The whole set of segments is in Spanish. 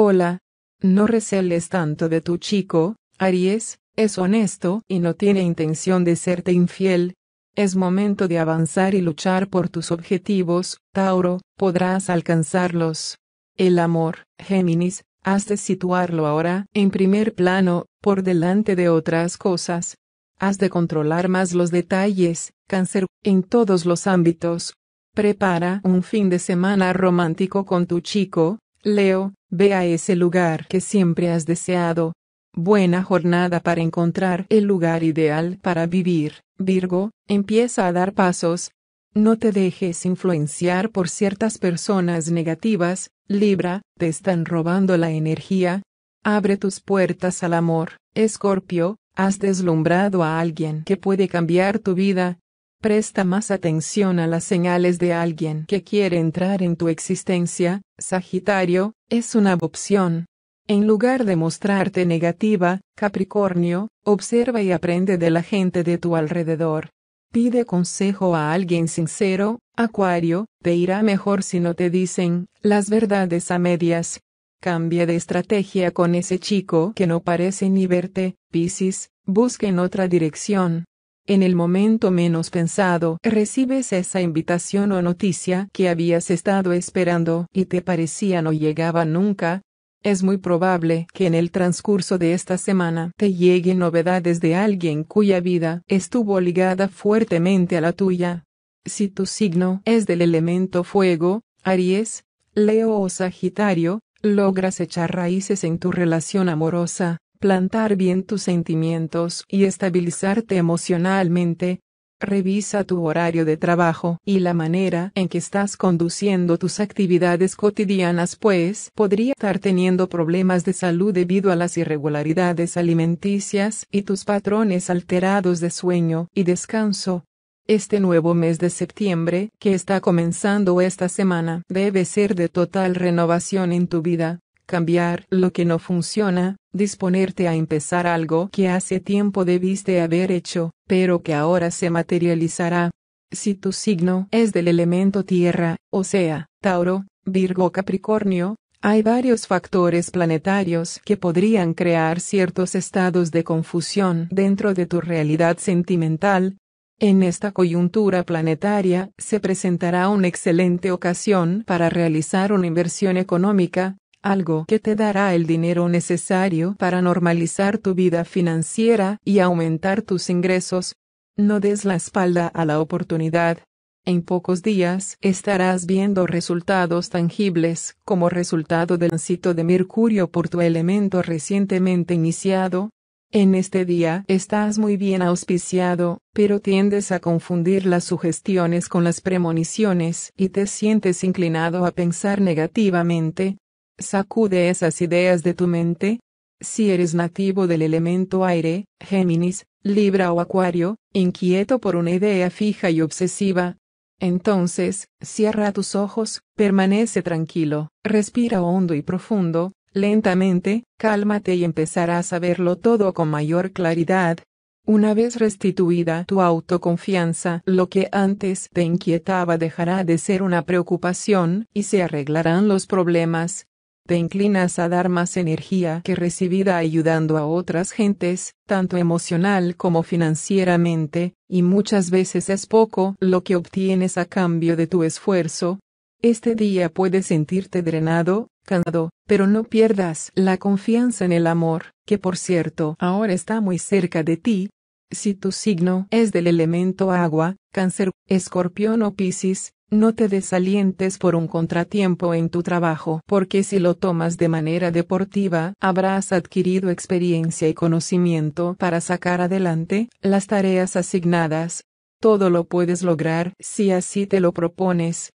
Hola. No receles tanto de tu chico, Aries, es honesto y no tiene intención de serte infiel. Es momento de avanzar y luchar por tus objetivos, Tauro, podrás alcanzarlos. El amor, Géminis, has de situarlo ahora en primer plano, por delante de otras cosas. Has de controlar más los detalles, cáncer, en todos los ámbitos. Prepara un fin de semana romántico con tu chico, Leo, Ve a ese lugar que siempre has deseado. Buena jornada para encontrar el lugar ideal para vivir. Virgo, empieza a dar pasos. No te dejes influenciar por ciertas personas negativas, Libra, te están robando la energía. Abre tus puertas al amor, Escorpio, has deslumbrado a alguien que puede cambiar tu vida, Presta más atención a las señales de alguien que quiere entrar en tu existencia, Sagitario, es una opción. En lugar de mostrarte negativa, Capricornio, observa y aprende de la gente de tu alrededor. Pide consejo a alguien sincero, Acuario, te irá mejor si no te dicen las verdades a medias. Cambia de estrategia con ese chico que no parece ni verte, Piscis, busca en otra dirección. En el momento menos pensado, recibes esa invitación o noticia que habías estado esperando y te parecía no llegaba nunca. Es muy probable que en el transcurso de esta semana te lleguen novedades de alguien cuya vida estuvo ligada fuertemente a la tuya. Si tu signo es del elemento fuego, Aries, Leo o Sagitario, logras echar raíces en tu relación amorosa, plantar bien tus sentimientos y estabilizarte emocionalmente. Revisa tu horario de trabajo y la manera en que estás conduciendo tus actividades cotidianas, pues podría estar teniendo problemas de salud debido a las irregularidades alimenticias y tus patrones alterados de sueño y descanso. Este nuevo mes de septiembre, que está comenzando esta semana, debe ser de total renovación en tu vida cambiar lo que no funciona, disponerte a empezar algo que hace tiempo debiste haber hecho, pero que ahora se materializará. Si tu signo es del elemento tierra, o sea, Tauro, Virgo, Capricornio, hay varios factores planetarios que podrían crear ciertos estados de confusión dentro de tu realidad sentimental. En esta coyuntura planetaria se presentará una excelente ocasión para realizar una inversión económica, algo que te dará el dinero necesario para normalizar tu vida financiera y aumentar tus ingresos. No des la espalda a la oportunidad. En pocos días estarás viendo resultados tangibles como resultado del éxito de Mercurio por tu elemento recientemente iniciado. En este día estás muy bien auspiciado, pero tiendes a confundir las sugestiones con las premoniciones y te sientes inclinado a pensar negativamente, Sacude esas ideas de tu mente. Si eres nativo del elemento aire, Géminis, Libra o Acuario, inquieto por una idea fija y obsesiva, entonces, cierra tus ojos, permanece tranquilo, respira hondo y profundo, lentamente, cálmate y empezarás a verlo todo con mayor claridad. Una vez restituida tu autoconfianza, lo que antes te inquietaba dejará de ser una preocupación y se arreglarán los problemas te inclinas a dar más energía que recibida ayudando a otras gentes, tanto emocional como financieramente, y muchas veces es poco lo que obtienes a cambio de tu esfuerzo. Este día puedes sentirte drenado, cansado, pero no pierdas la confianza en el amor, que por cierto ahora está muy cerca de ti. Si tu signo es del elemento agua, cáncer, escorpión o piscis, no te desalientes por un contratiempo en tu trabajo, porque si lo tomas de manera deportiva, habrás adquirido experiencia y conocimiento para sacar adelante las tareas asignadas. Todo lo puedes lograr si así te lo propones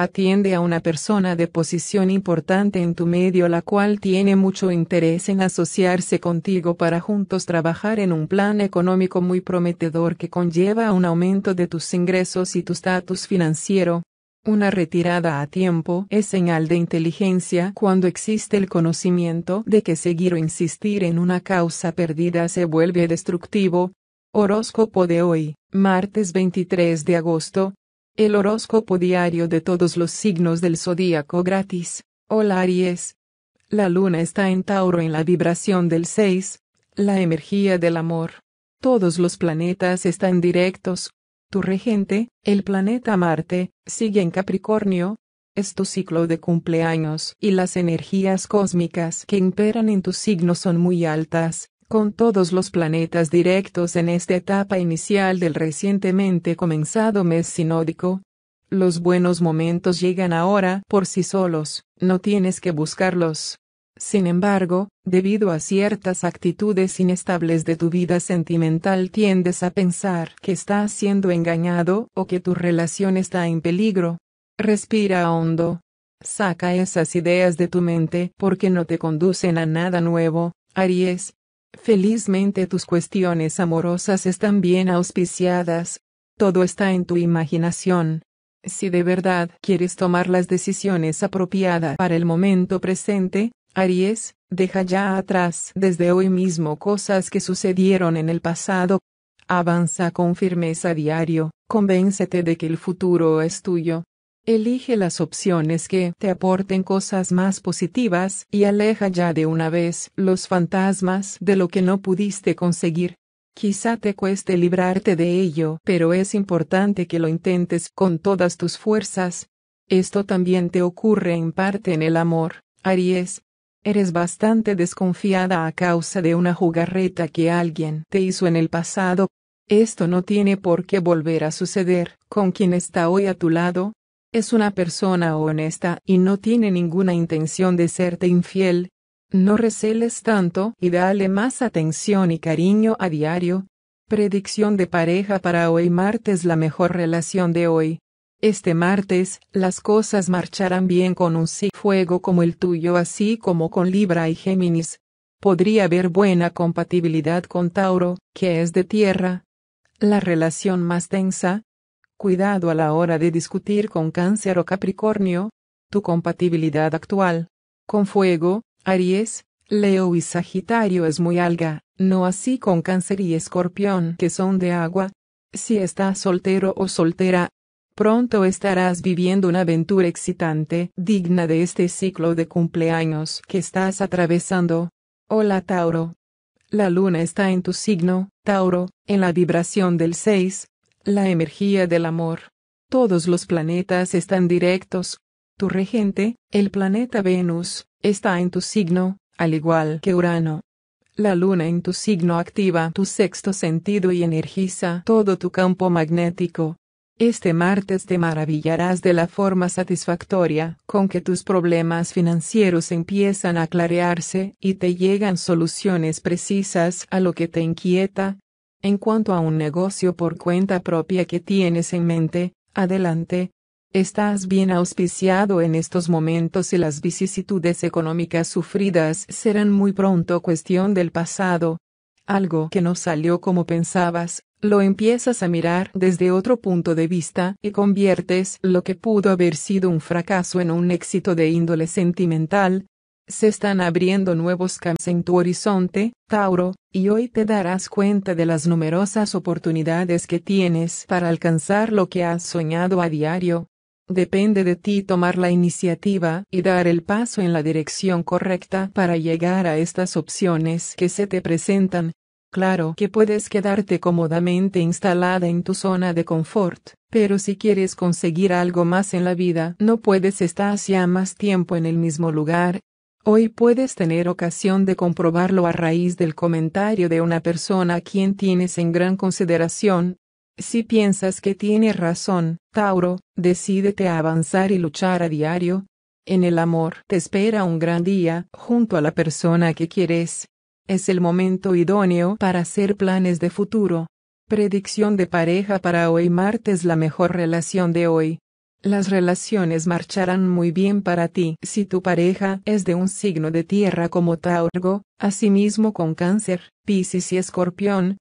atiende a una persona de posición importante en tu medio la cual tiene mucho interés en asociarse contigo para juntos trabajar en un plan económico muy prometedor que conlleva un aumento de tus ingresos y tu estatus financiero. Una retirada a tiempo es señal de inteligencia cuando existe el conocimiento de que seguir o insistir en una causa perdida se vuelve destructivo. Horóscopo de hoy, martes 23 de agosto, el horóscopo diario de todos los signos del zodíaco gratis. Hola Aries. La luna está en Tauro en la vibración del 6, la energía del amor. Todos los planetas están directos. Tu regente, el planeta Marte, sigue en Capricornio. Es tu ciclo de cumpleaños y las energías cósmicas que imperan en tu signo son muy altas con todos los planetas directos en esta etapa inicial del recientemente comenzado mes sinódico. Los buenos momentos llegan ahora por sí solos, no tienes que buscarlos. Sin embargo, debido a ciertas actitudes inestables de tu vida sentimental tiendes a pensar que estás siendo engañado o que tu relación está en peligro. Respira hondo. Saca esas ideas de tu mente porque no te conducen a nada nuevo, Aries, Felizmente tus cuestiones amorosas están bien auspiciadas. Todo está en tu imaginación. Si de verdad quieres tomar las decisiones apropiadas para el momento presente, Aries, deja ya atrás desde hoy mismo cosas que sucedieron en el pasado. Avanza con firmeza diario, convéncete de que el futuro es tuyo, Elige las opciones que te aporten cosas más positivas y aleja ya de una vez los fantasmas de lo que no pudiste conseguir. Quizá te cueste librarte de ello, pero es importante que lo intentes con todas tus fuerzas. Esto también te ocurre en parte en el amor, Aries. Eres bastante desconfiada a causa de una jugarreta que alguien te hizo en el pasado. Esto no tiene por qué volver a suceder con quien está hoy a tu lado, es una persona honesta y no tiene ninguna intención de serte infiel, no receles tanto y dale más atención y cariño a diario. Predicción de pareja para hoy martes La mejor relación de hoy. Este martes, las cosas marcharán bien con un sí fuego como el tuyo así como con Libra y Géminis. Podría haber buena compatibilidad con Tauro, que es de tierra. La relación más tensa, cuidado a la hora de discutir con cáncer o capricornio, tu compatibilidad actual. Con fuego, Aries, Leo y Sagitario es muy alga, no así con cáncer y escorpión que son de agua. Si estás soltero o soltera, pronto estarás viviendo una aventura excitante, digna de este ciclo de cumpleaños que estás atravesando. Hola Tauro. La luna está en tu signo, Tauro, en la vibración del 6, la energía del amor. Todos los planetas están directos. Tu regente, el planeta Venus, está en tu signo, al igual que Urano. La luna en tu signo activa tu sexto sentido y energiza todo tu campo magnético. Este martes te maravillarás de la forma satisfactoria con que tus problemas financieros empiezan a clarearse y te llegan soluciones precisas a lo que te inquieta, en cuanto a un negocio por cuenta propia que tienes en mente, adelante. Estás bien auspiciado en estos momentos y las vicisitudes económicas sufridas serán muy pronto cuestión del pasado. Algo que no salió como pensabas, lo empiezas a mirar desde otro punto de vista y conviertes lo que pudo haber sido un fracaso en un éxito de índole sentimental, se están abriendo nuevos caminos en tu horizonte, Tauro, y hoy te darás cuenta de las numerosas oportunidades que tienes para alcanzar lo que has soñado a diario. Depende de ti tomar la iniciativa y dar el paso en la dirección correcta para llegar a estas opciones que se te presentan. Claro que puedes quedarte cómodamente instalada en tu zona de confort, pero si quieres conseguir algo más en la vida, no puedes estar ya más tiempo en el mismo lugar Hoy puedes tener ocasión de comprobarlo a raíz del comentario de una persona a quien tienes en gran consideración. Si piensas que tiene razón, Tauro, decídete a avanzar y luchar a diario. En el amor te espera un gran día, junto a la persona que quieres. Es el momento idóneo para hacer planes de futuro. Predicción de pareja para hoy martes La mejor relación de hoy las relaciones marcharán muy bien para ti si tu pareja es de un signo de tierra como Tauro, asimismo con Cáncer, Piscis y Escorpión.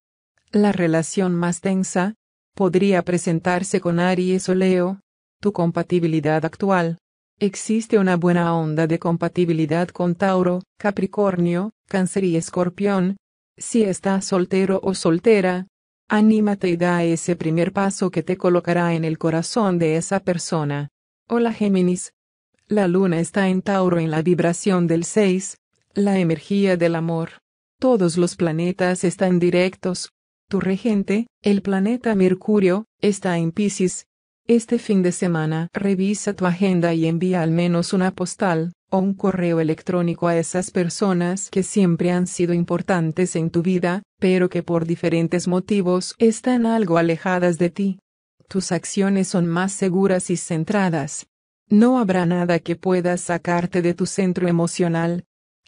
La relación más tensa podría presentarse con Aries o Leo. Tu compatibilidad actual. Existe una buena onda de compatibilidad con Tauro, Capricornio, Cáncer y Escorpión. Si estás soltero o soltera, Anímate y da ese primer paso que te colocará en el corazón de esa persona. Hola Géminis. La luna está en Tauro en la vibración del 6, la energía del amor. Todos los planetas están directos. Tu regente, el planeta Mercurio, está en Pisces. Este fin de semana revisa tu agenda y envía al menos una postal, o un correo electrónico a esas personas que siempre han sido importantes en tu vida, pero que por diferentes motivos están algo alejadas de ti. Tus acciones son más seguras y centradas. No habrá nada que pueda sacarte de tu centro emocional.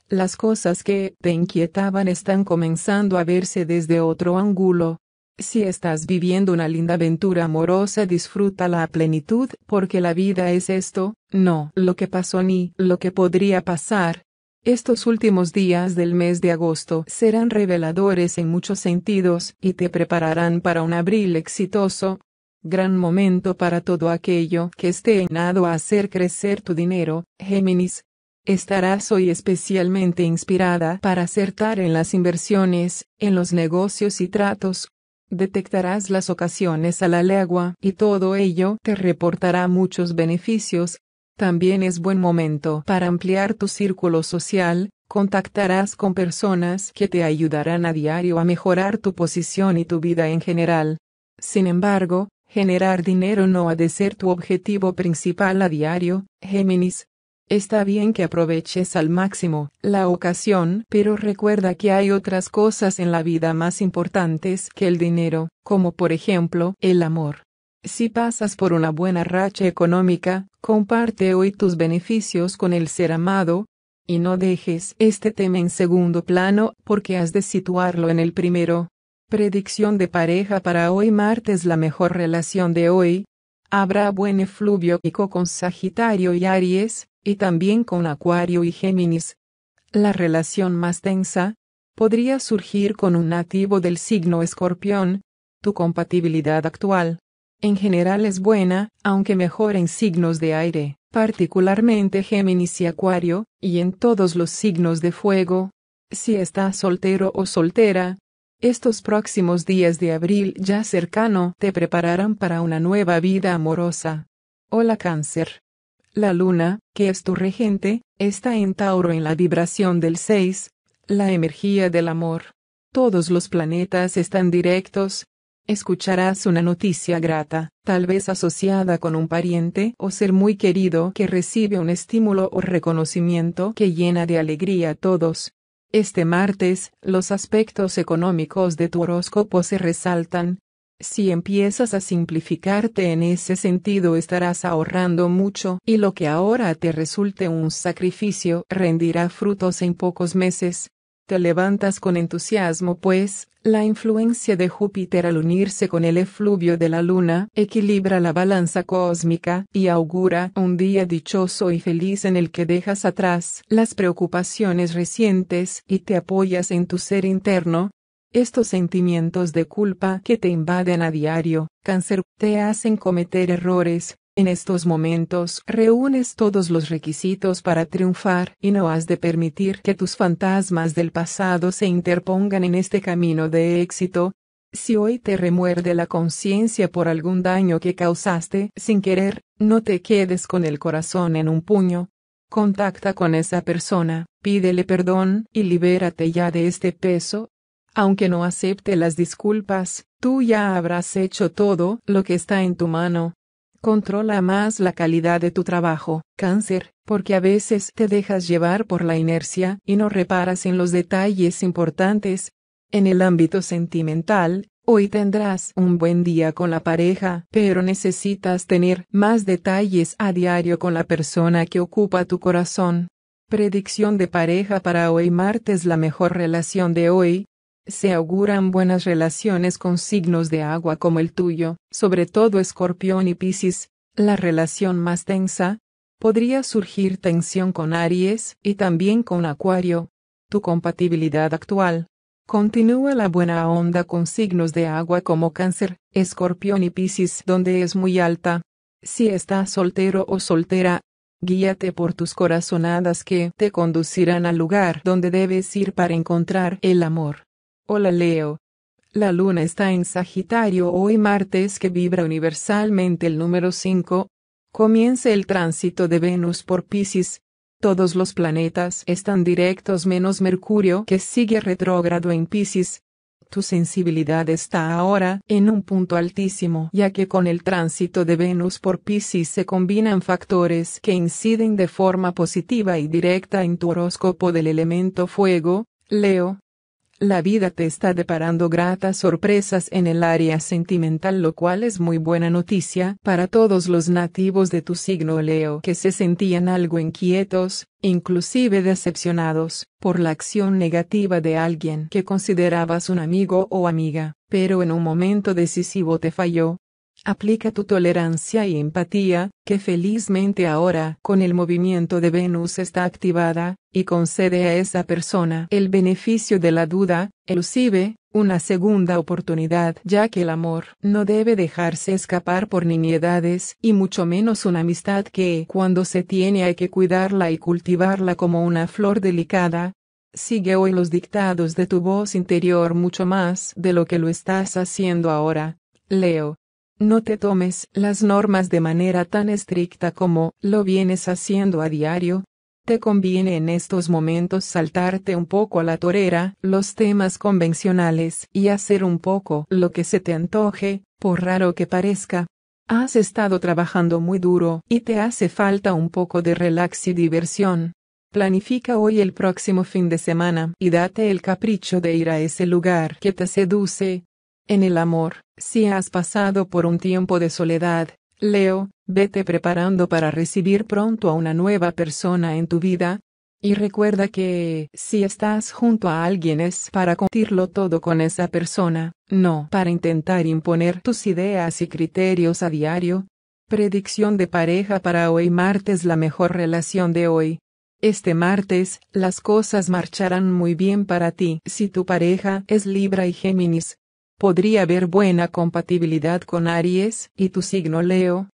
Las cosas que te inquietaban están comenzando a verse desde otro ángulo, si estás viviendo una linda aventura amorosa, disfruta la plenitud, porque la vida es esto, no lo que pasó ni lo que podría pasar. Estos últimos días del mes de agosto serán reveladores en muchos sentidos y te prepararán para un abril exitoso. Gran momento para todo aquello que esté enado a hacer crecer tu dinero, Géminis. Estarás hoy especialmente inspirada para acertar en las inversiones, en los negocios y tratos detectarás las ocasiones a la legua y todo ello te reportará muchos beneficios. También es buen momento para ampliar tu círculo social, contactarás con personas que te ayudarán a diario a mejorar tu posición y tu vida en general. Sin embargo, generar dinero no ha de ser tu objetivo principal a diario, Géminis, Está bien que aproveches al máximo la ocasión, pero recuerda que hay otras cosas en la vida más importantes que el dinero, como por ejemplo el amor. Si pasas por una buena racha económica, comparte hoy tus beneficios con el ser amado, y no dejes este tema en segundo plano, porque has de situarlo en el primero. Predicción de pareja para hoy martes La mejor relación de hoy. Habrá buen efluvio con Sagitario y Aries, y también con Acuario y Géminis. La relación más tensa podría surgir con un nativo del signo escorpión, tu compatibilidad actual. En general es buena, aunque mejor en signos de aire, particularmente Géminis y Acuario, y en todos los signos de fuego. Si estás soltero o soltera, estos próximos días de abril ya cercano te prepararán para una nueva vida amorosa. Hola cáncer. La luna, que es tu regente, está en Tauro en la vibración del 6, la energía del amor. Todos los planetas están directos. Escucharás una noticia grata, tal vez asociada con un pariente o ser muy querido que recibe un estímulo o reconocimiento que llena de alegría a todos. Este martes, los aspectos económicos de tu horóscopo se resaltan, si empiezas a simplificarte en ese sentido estarás ahorrando mucho y lo que ahora te resulte un sacrificio rendirá frutos en pocos meses. Te levantas con entusiasmo pues, la influencia de Júpiter al unirse con el efluvio de la luna equilibra la balanza cósmica y augura un día dichoso y feliz en el que dejas atrás las preocupaciones recientes y te apoyas en tu ser interno, estos sentimientos de culpa que te invaden a diario, cáncer, te hacen cometer errores. En estos momentos reúnes todos los requisitos para triunfar y no has de permitir que tus fantasmas del pasado se interpongan en este camino de éxito. Si hoy te remuerde la conciencia por algún daño que causaste sin querer, no te quedes con el corazón en un puño. Contacta con esa persona, pídele perdón y libérate ya de este peso aunque no acepte las disculpas, tú ya habrás hecho todo lo que está en tu mano. Controla más la calidad de tu trabajo, cáncer, porque a veces te dejas llevar por la inercia y no reparas en los detalles importantes. En el ámbito sentimental, hoy tendrás un buen día con la pareja, pero necesitas tener más detalles a diario con la persona que ocupa tu corazón. Predicción de pareja para hoy martes La mejor relación de hoy se auguran buenas relaciones con signos de agua como el tuyo, sobre todo escorpión y piscis, la relación más tensa. Podría surgir tensión con Aries y también con Acuario. Tu compatibilidad actual. Continúa la buena onda con signos de agua como cáncer, escorpión y piscis donde es muy alta. Si estás soltero o soltera, Guíate por tus corazonadas que te conducirán al lugar donde debes ir para encontrar el amor. Hola Leo. La luna está en Sagitario hoy martes que vibra universalmente el número 5. Comience el tránsito de Venus por Pisces. Todos los planetas están directos menos Mercurio que sigue retrógrado en Pisces. Tu sensibilidad está ahora en un punto altísimo ya que con el tránsito de Venus por Pisces se combinan factores que inciden de forma positiva y directa en tu horóscopo del elemento fuego, Leo la vida te está deparando gratas sorpresas en el área sentimental, lo cual es muy buena noticia para todos los nativos de tu signo Leo que se sentían algo inquietos, inclusive decepcionados, por la acción negativa de alguien que considerabas un amigo o amiga, pero en un momento decisivo te falló, Aplica tu tolerancia y empatía, que felizmente ahora con el movimiento de Venus está activada, y concede a esa persona el beneficio de la duda, elusive, una segunda oportunidad, ya que el amor no debe dejarse escapar por nimiedades, y mucho menos una amistad que, cuando se tiene, hay que cuidarla y cultivarla como una flor delicada. Sigue hoy los dictados de tu voz interior mucho más de lo que lo estás haciendo ahora. Leo. No te tomes las normas de manera tan estricta como lo vienes haciendo a diario. Te conviene en estos momentos saltarte un poco a la torera los temas convencionales y hacer un poco lo que se te antoje, por raro que parezca. Has estado trabajando muy duro y te hace falta un poco de relax y diversión. Planifica hoy el próximo fin de semana y date el capricho de ir a ese lugar que te seduce, en el amor, si has pasado por un tiempo de soledad, Leo, vete preparando para recibir pronto a una nueva persona en tu vida. Y recuerda que, si estás junto a alguien es para compartirlo todo con esa persona, no para intentar imponer tus ideas y criterios a diario. Predicción de pareja para hoy martes la mejor relación de hoy. Este martes, las cosas marcharán muy bien para ti si tu pareja es Libra y Géminis podría haber buena compatibilidad con Aries y tu signo Leo.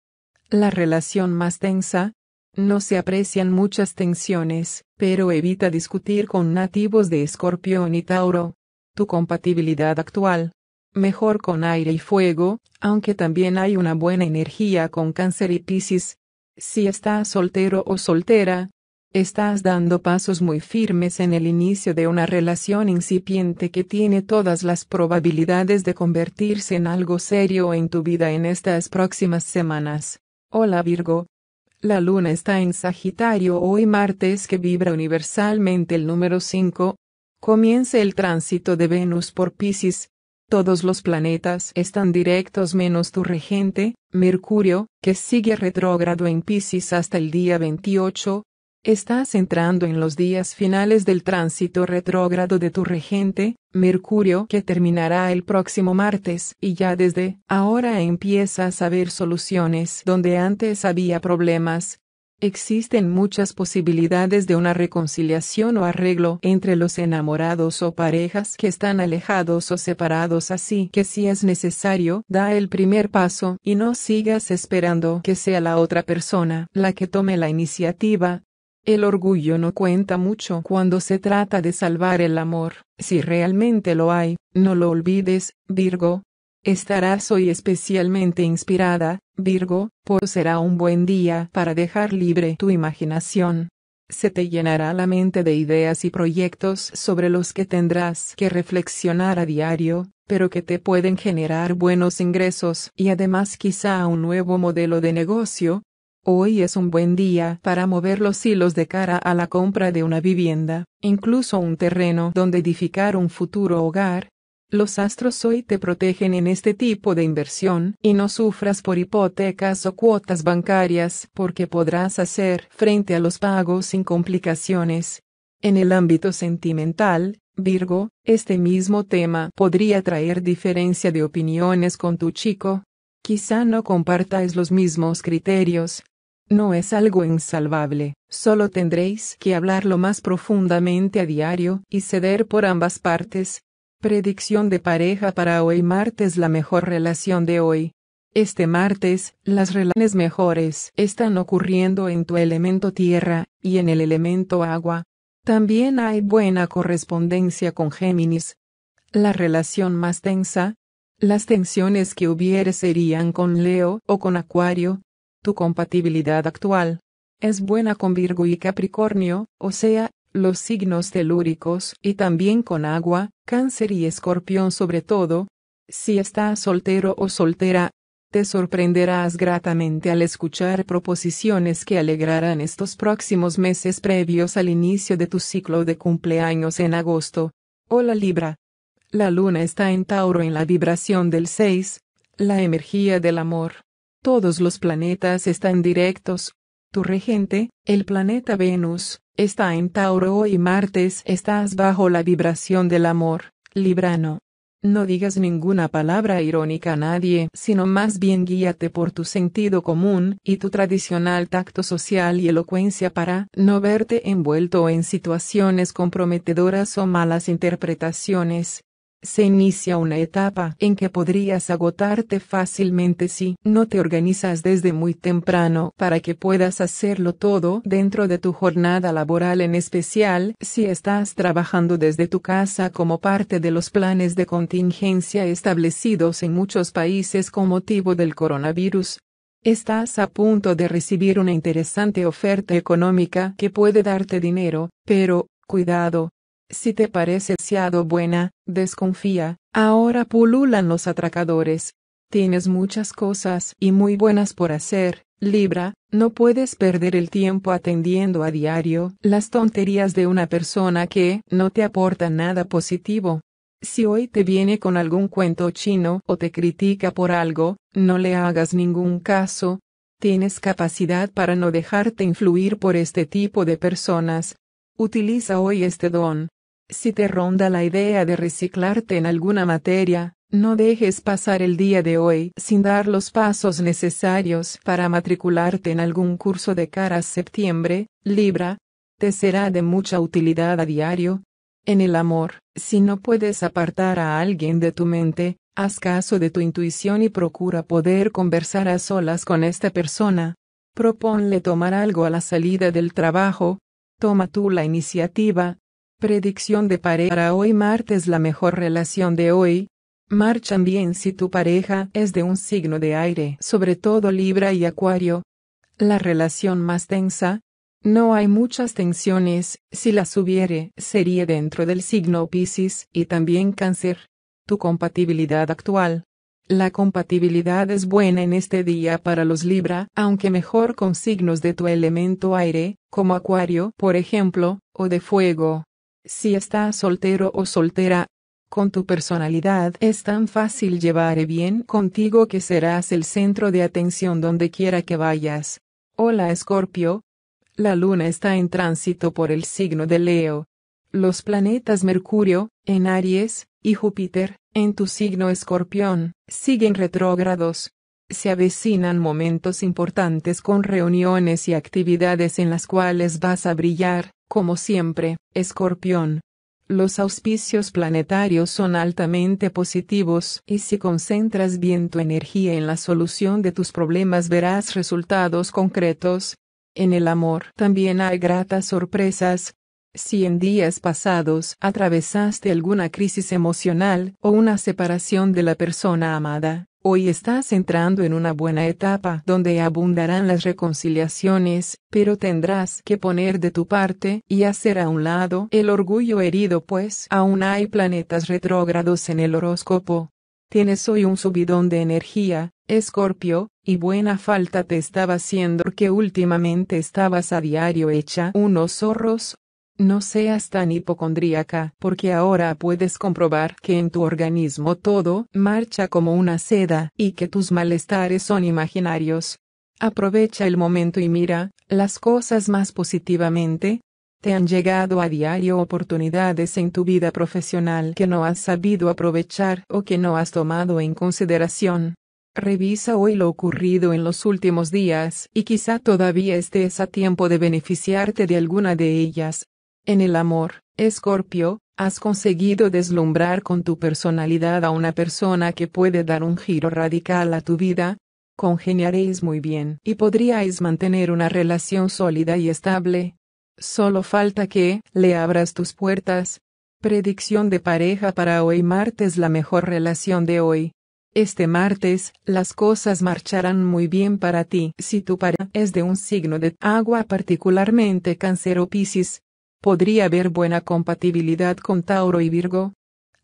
La relación más tensa. No se aprecian muchas tensiones, pero evita discutir con nativos de Escorpión y Tauro. Tu compatibilidad actual. Mejor con aire y fuego, aunque también hay una buena energía con cáncer y piscis. Si estás soltero o soltera, Estás dando pasos muy firmes en el inicio de una relación incipiente que tiene todas las probabilidades de convertirse en algo serio en tu vida en estas próximas semanas. Hola Virgo. La luna está en Sagitario hoy martes que vibra universalmente el número 5. Comienza el tránsito de Venus por Pisces. Todos los planetas están directos menos tu regente, Mercurio, que sigue retrógrado en Pisces hasta el día 28, Estás entrando en los días finales del tránsito retrógrado de tu regente, Mercurio, que terminará el próximo martes, y ya desde ahora empiezas a ver soluciones donde antes había problemas. Existen muchas posibilidades de una reconciliación o arreglo entre los enamorados o parejas que están alejados o separados, así que si es necesario, da el primer paso y no sigas esperando que sea la otra persona la que tome la iniciativa el orgullo no cuenta mucho cuando se trata de salvar el amor. Si realmente lo hay, no lo olvides, Virgo. Estarás hoy especialmente inspirada, Virgo, pues será un buen día para dejar libre tu imaginación. Se te llenará la mente de ideas y proyectos sobre los que tendrás que reflexionar a diario, pero que te pueden generar buenos ingresos y además quizá un nuevo modelo de negocio, Hoy es un buen día para mover los hilos de cara a la compra de una vivienda, incluso un terreno donde edificar un futuro hogar. Los astros hoy te protegen en este tipo de inversión y no sufras por hipotecas o cuotas bancarias porque podrás hacer frente a los pagos sin complicaciones. En el ámbito sentimental, Virgo, este mismo tema podría traer diferencia de opiniones con tu chico. Quizá no compartáis los mismos criterios, no es algo insalvable, solo tendréis que hablarlo más profundamente a diario y ceder por ambas partes. Predicción de pareja para hoy martes La mejor relación de hoy. Este martes, las relaciones mejores están ocurriendo en tu elemento tierra y en el elemento agua. También hay buena correspondencia con Géminis. La relación más tensa. Las tensiones que hubiere serían con Leo o con Acuario, tu compatibilidad actual es buena con Virgo y Capricornio, o sea, los signos telúricos y también con agua, cáncer y escorpión sobre todo. Si estás soltero o soltera, te sorprenderás gratamente al escuchar proposiciones que alegrarán estos próximos meses previos al inicio de tu ciclo de cumpleaños en agosto. Hola Libra. La luna está en Tauro en la vibración del 6, la energía del amor todos los planetas están directos. Tu regente, el planeta Venus, está en Tauro y martes estás bajo la vibración del amor, Librano. No digas ninguna palabra irónica a nadie, sino más bien guíate por tu sentido común y tu tradicional tacto social y elocuencia para no verte envuelto en situaciones comprometedoras o malas interpretaciones se inicia una etapa en que podrías agotarte fácilmente si no te organizas desde muy temprano para que puedas hacerlo todo dentro de tu jornada laboral en especial si estás trabajando desde tu casa como parte de los planes de contingencia establecidos en muchos países con motivo del coronavirus. Estás a punto de recibir una interesante oferta económica que puede darte dinero, pero, cuidado, si te parece siado buena, desconfía, ahora pululan los atracadores. Tienes muchas cosas y muy buenas por hacer, Libra, no puedes perder el tiempo atendiendo a diario las tonterías de una persona que no te aporta nada positivo. Si hoy te viene con algún cuento chino o te critica por algo, no le hagas ningún caso. Tienes capacidad para no dejarte influir por este tipo de personas. Utiliza hoy este don si te ronda la idea de reciclarte en alguna materia, no dejes pasar el día de hoy sin dar los pasos necesarios para matricularte en algún curso de cara a septiembre, Libra. Te será de mucha utilidad a diario. En el amor, si no puedes apartar a alguien de tu mente, haz caso de tu intuición y procura poder conversar a solas con esta persona. Proponle tomar algo a la salida del trabajo. Toma tú la iniciativa, Predicción de pareja hoy martes La mejor relación de hoy. Marchan bien si tu pareja es de un signo de aire, sobre todo Libra y Acuario. La relación más tensa. No hay muchas tensiones, si las hubiere, sería dentro del signo Pisces y también Cáncer. Tu compatibilidad actual. La compatibilidad es buena en este día para los Libra, aunque mejor con signos de tu elemento aire, como Acuario, por ejemplo, o de fuego. Si estás soltero o soltera, con tu personalidad es tan fácil llevar bien contigo que serás el centro de atención donde quiera que vayas. Hola Escorpio. La luna está en tránsito por el signo de Leo. Los planetas Mercurio, en Aries, y Júpiter, en tu signo escorpión, siguen retrógrados, se avecinan momentos importantes con reuniones y actividades en las cuales vas a brillar, como siempre, escorpión. Los auspicios planetarios son altamente positivos y si concentras bien tu energía en la solución de tus problemas verás resultados concretos. En el amor también hay gratas sorpresas, si en días pasados atravesaste alguna crisis emocional o una separación de la persona amada, Hoy estás entrando en una buena etapa donde abundarán las reconciliaciones, pero tendrás que poner de tu parte y hacer a un lado el orgullo herido, pues aún hay planetas retrógrados en el horóscopo. Tienes hoy un subidón de energía, Escorpio, y buena falta te estaba haciendo que últimamente estabas a diario hecha unos zorros, no seas tan hipocondríaca, porque ahora puedes comprobar que en tu organismo todo marcha como una seda, y que tus malestares son imaginarios. Aprovecha el momento y mira las cosas más positivamente. Te han llegado a diario oportunidades en tu vida profesional que no has sabido aprovechar o que no has tomado en consideración. Revisa hoy lo ocurrido en los últimos días y quizá todavía estés a tiempo de beneficiarte de alguna de ellas. En el amor, Escorpio, has conseguido deslumbrar con tu personalidad a una persona que puede dar un giro radical a tu vida, congeniaréis muy bien y podríais mantener una relación sólida y estable. Solo falta que le abras tus puertas. Predicción de pareja para hoy martes la mejor relación de hoy. Este martes, las cosas marcharán muy bien para ti si tu pareja es de un signo de agua particularmente cáncer o piscis podría haber buena compatibilidad con Tauro y Virgo.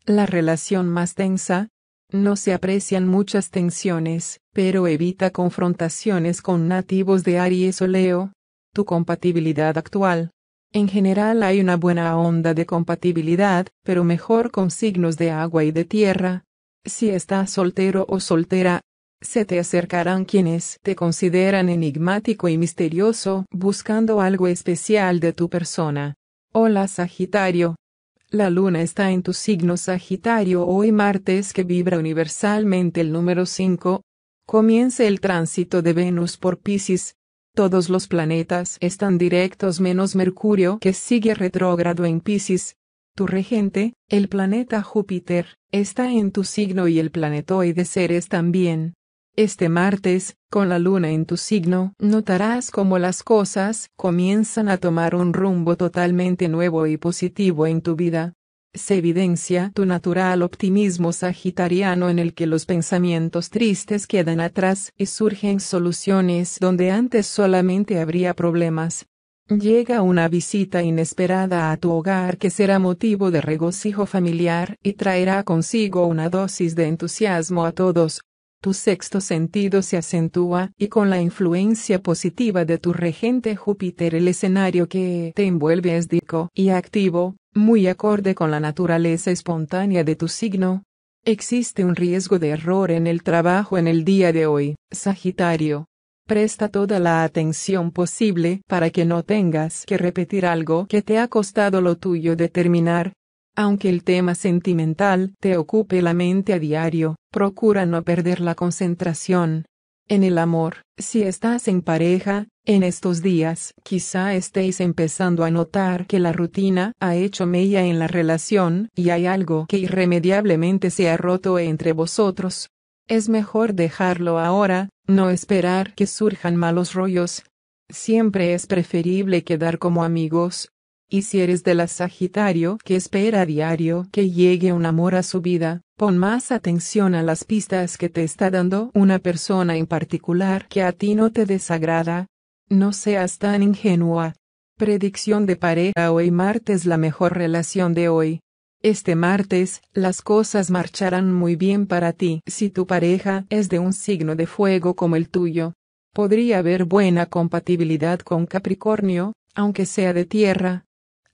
La relación más tensa. No se aprecian muchas tensiones, pero evita confrontaciones con nativos de Aries o Leo. Tu compatibilidad actual. En general hay una buena onda de compatibilidad, pero mejor con signos de agua y de tierra. Si estás soltero o soltera, se te acercarán quienes te consideran enigmático y misterioso, buscando algo especial de tu persona. Hola Sagitario. La luna está en tu signo Sagitario hoy martes que vibra universalmente el número 5. Comience el tránsito de Venus por Pisces. Todos los planetas están directos menos Mercurio que sigue retrógrado en Pisces. Tu regente, el planeta Júpiter, está en tu signo y el planetoide Ceres también. Este martes, con la luna en tu signo, notarás cómo las cosas comienzan a tomar un rumbo totalmente nuevo y positivo en tu vida. Se evidencia tu natural optimismo sagitariano en el que los pensamientos tristes quedan atrás y surgen soluciones donde antes solamente habría problemas. Llega una visita inesperada a tu hogar que será motivo de regocijo familiar y traerá consigo una dosis de entusiasmo a todos, tu sexto sentido se acentúa y con la influencia positiva de tu regente Júpiter el escenario que te envuelve es dico y activo, muy acorde con la naturaleza espontánea de tu signo. Existe un riesgo de error en el trabajo en el día de hoy, Sagitario. Presta toda la atención posible para que no tengas que repetir algo que te ha costado lo tuyo determinar, aunque el tema sentimental te ocupe la mente a diario, procura no perder la concentración. En el amor, si estás en pareja, en estos días quizá estéis empezando a notar que la rutina ha hecho mella en la relación y hay algo que irremediablemente se ha roto entre vosotros. Es mejor dejarlo ahora, no esperar que surjan malos rollos. Siempre es preferible quedar como amigos, y si eres de la Sagitario que espera a diario que llegue un amor a su vida, pon más atención a las pistas que te está dando una persona en particular que a ti no te desagrada. No seas tan ingenua. Predicción de pareja hoy martes la mejor relación de hoy. Este martes, las cosas marcharán muy bien para ti si tu pareja es de un signo de fuego como el tuyo. Podría haber buena compatibilidad con Capricornio, aunque sea de tierra,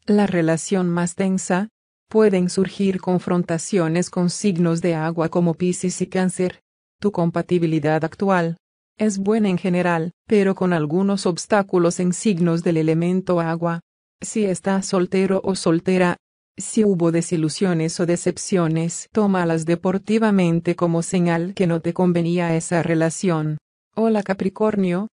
la relación más tensa, pueden surgir confrontaciones con signos de agua como piscis y Cáncer. Tu compatibilidad actual es buena en general, pero con algunos obstáculos en signos del elemento agua. Si estás soltero o soltera, si hubo desilusiones o decepciones, tómalas deportivamente como señal que no te convenía esa relación. Hola Capricornio,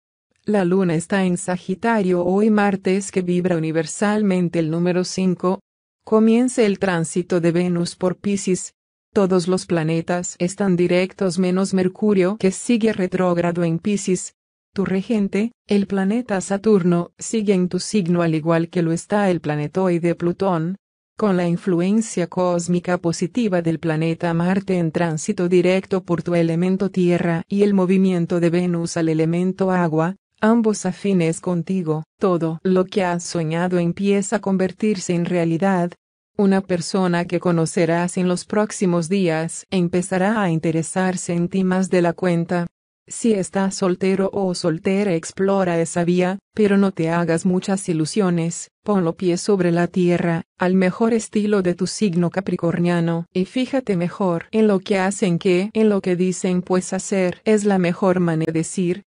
la luna está en Sagitario hoy martes que vibra universalmente el número 5. Comience el tránsito de Venus por Pisces. Todos los planetas están directos menos Mercurio que sigue retrógrado en Pisces. Tu regente, el planeta Saturno, sigue en tu signo al igual que lo está el planetoide Plutón, con la influencia cósmica positiva del planeta Marte en tránsito directo por tu elemento Tierra y el movimiento de Venus al elemento agua, ambos afines contigo, todo lo que has soñado empieza a convertirse en realidad, una persona que conocerás en los próximos días empezará a interesarse en ti más de la cuenta. Si estás soltero o soltera, explora esa vía, pero no te hagas muchas ilusiones, pon los pies sobre la tierra, al mejor estilo de tu signo capricorniano, y fíjate mejor en lo que hacen que en lo que dicen, pues hacer es la mejor manera de decir,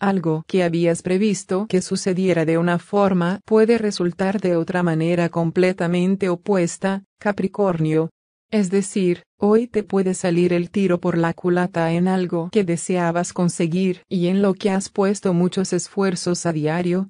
algo que habías previsto que sucediera de una forma puede resultar de otra manera completamente opuesta, Capricornio. Es decir, hoy te puede salir el tiro por la culata en algo que deseabas conseguir y en lo que has puesto muchos esfuerzos a diario.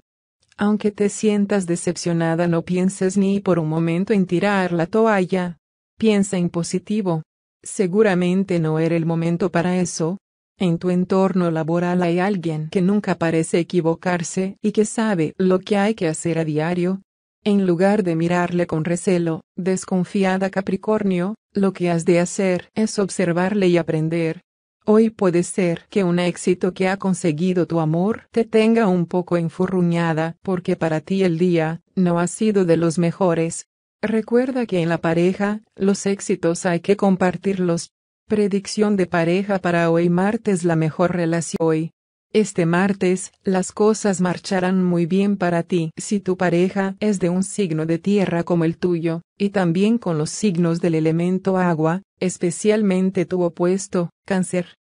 Aunque te sientas decepcionada no pienses ni por un momento en tirar la toalla. Piensa en positivo. Seguramente no era el momento para eso, en tu entorno laboral hay alguien que nunca parece equivocarse y que sabe lo que hay que hacer a diario. En lugar de mirarle con recelo, desconfiada Capricornio, lo que has de hacer es observarle y aprender. Hoy puede ser que un éxito que ha conseguido tu amor te tenga un poco enfurruñada porque para ti el día no ha sido de los mejores. Recuerda que en la pareja, los éxitos hay que compartirlos. Predicción de pareja para hoy martes la mejor relación hoy. Este martes, las cosas marcharán muy bien para ti si tu pareja es de un signo de tierra como el tuyo, y también con los signos del elemento agua, especialmente tu opuesto, cáncer.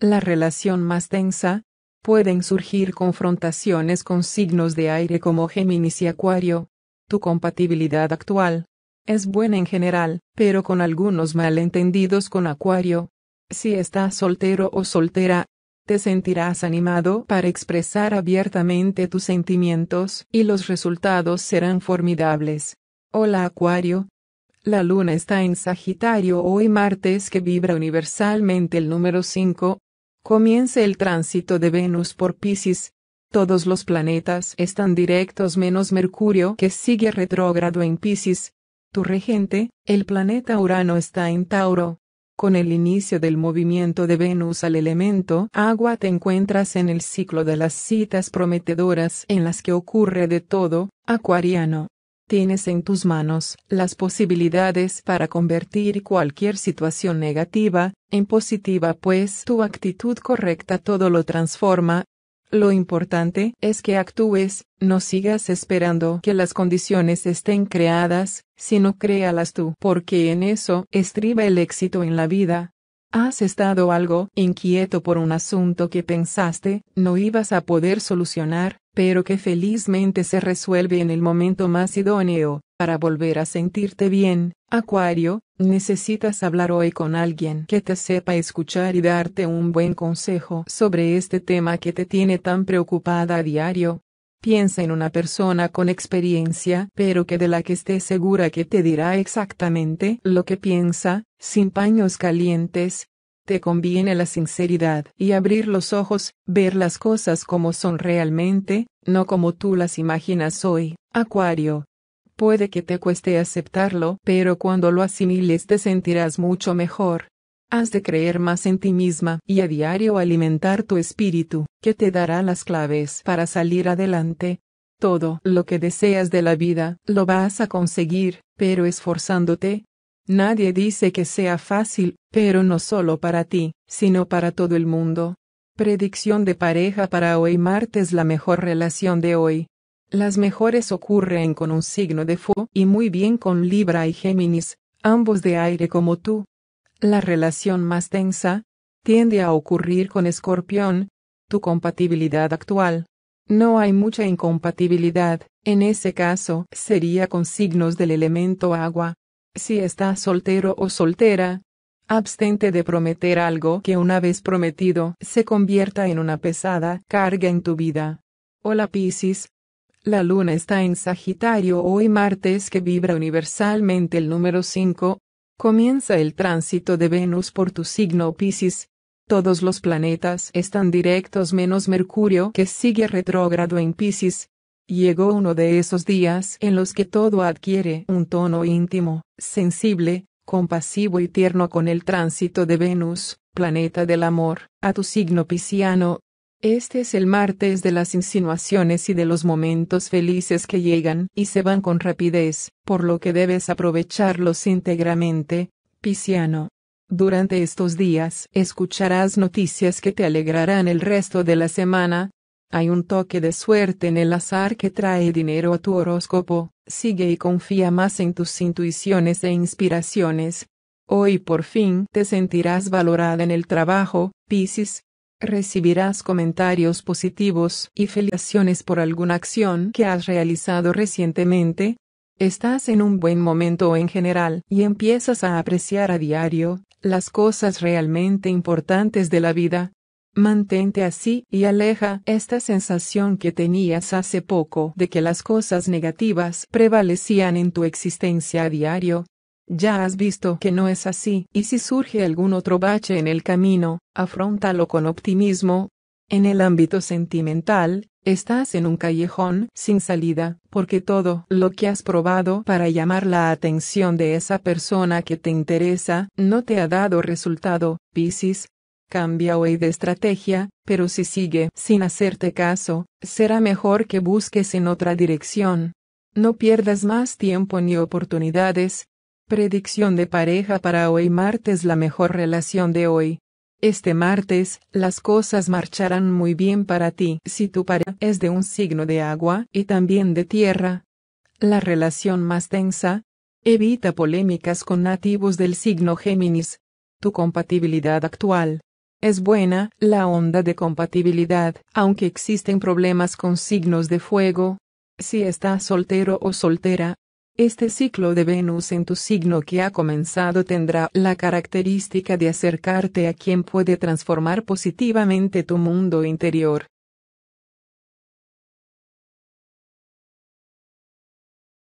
La relación más tensa, pueden surgir confrontaciones con signos de aire como Géminis y Acuario. Tu compatibilidad actual, es buena en general, pero con algunos malentendidos con Acuario. Si estás soltero o soltera, te sentirás animado para expresar abiertamente tus sentimientos y los resultados serán formidables. Hola Acuario. La luna está en Sagitario hoy martes que vibra universalmente el número 5. Comience el tránsito de Venus por Pisces. Todos los planetas están directos menos Mercurio que sigue retrógrado en Pisces. Tu regente, el planeta Urano está en Tauro. Con el inicio del movimiento de Venus al elemento agua te encuentras en el ciclo de las citas prometedoras en las que ocurre de todo, acuariano. Tienes en tus manos las posibilidades para convertir cualquier situación negativa en positiva, pues tu actitud correcta todo lo transforma, lo importante es que actúes, no sigas esperando que las condiciones estén creadas, sino créalas tú, porque en eso estriba el éxito en la vida. Has estado algo inquieto por un asunto que pensaste no ibas a poder solucionar, pero que felizmente se resuelve en el momento más idóneo. Para volver a sentirte bien, Acuario, necesitas hablar hoy con alguien que te sepa escuchar y darte un buen consejo sobre este tema que te tiene tan preocupada a diario. Piensa en una persona con experiencia, pero que de la que esté segura que te dirá exactamente lo que piensa, sin paños calientes. Te conviene la sinceridad y abrir los ojos, ver las cosas como son realmente, no como tú las imaginas hoy, Acuario. Puede que te cueste aceptarlo, pero cuando lo asimiles te sentirás mucho mejor. Has de creer más en ti misma y a diario alimentar tu espíritu, que te dará las claves para salir adelante. Todo lo que deseas de la vida, lo vas a conseguir, pero esforzándote. Nadie dice que sea fácil, pero no solo para ti, sino para todo el mundo. Predicción de pareja para hoy martes La mejor relación de hoy las mejores ocurren con un signo de fuego y muy bien con Libra y Géminis, ambos de aire como tú. La relación más tensa tiende a ocurrir con Escorpión, tu compatibilidad actual. No hay mucha incompatibilidad, en ese caso sería con signos del elemento agua. Si estás soltero o soltera, abstente de prometer algo que una vez prometido se convierta en una pesada carga en tu vida. Hola Piscis, la luna está en Sagitario hoy martes que vibra universalmente el número 5. Comienza el tránsito de Venus por tu signo Pisces. Todos los planetas están directos menos Mercurio que sigue retrógrado en Pisces. Llegó uno de esos días en los que todo adquiere un tono íntimo, sensible, compasivo y tierno con el tránsito de Venus, planeta del amor, a tu signo pisciano, este es el martes de las insinuaciones y de los momentos felices que llegan y se van con rapidez, por lo que debes aprovecharlos íntegramente, Pisciano. Durante estos días escucharás noticias que te alegrarán el resto de la semana. Hay un toque de suerte en el azar que trae dinero a tu horóscopo, sigue y confía más en tus intuiciones e inspiraciones. Hoy por fin te sentirás valorada en el trabajo, Piscis, recibirás comentarios positivos y felicitaciones por alguna acción que has realizado recientemente. Estás en un buen momento en general y empiezas a apreciar a diario las cosas realmente importantes de la vida. Mantente así y aleja esta sensación que tenías hace poco de que las cosas negativas prevalecían en tu existencia a diario. Ya has visto que no es así, y si surge algún otro bache en el camino, afrontalo con optimismo. En el ámbito sentimental, estás en un callejón sin salida, porque todo lo que has probado para llamar la atención de esa persona que te interesa no te ha dado resultado, Piscis. Cambia hoy de estrategia, pero si sigue sin hacerte caso, será mejor que busques en otra dirección. No pierdas más tiempo ni oportunidades, Predicción de pareja para hoy martes La mejor relación de hoy. Este martes, las cosas marcharán muy bien para ti si tu pareja es de un signo de agua y también de tierra. La relación más tensa. Evita polémicas con nativos del signo Géminis. Tu compatibilidad actual. Es buena la onda de compatibilidad, aunque existen problemas con signos de fuego. Si estás soltero o soltera, este ciclo de Venus en tu signo que ha comenzado tendrá la característica de acercarte a quien puede transformar positivamente tu mundo interior.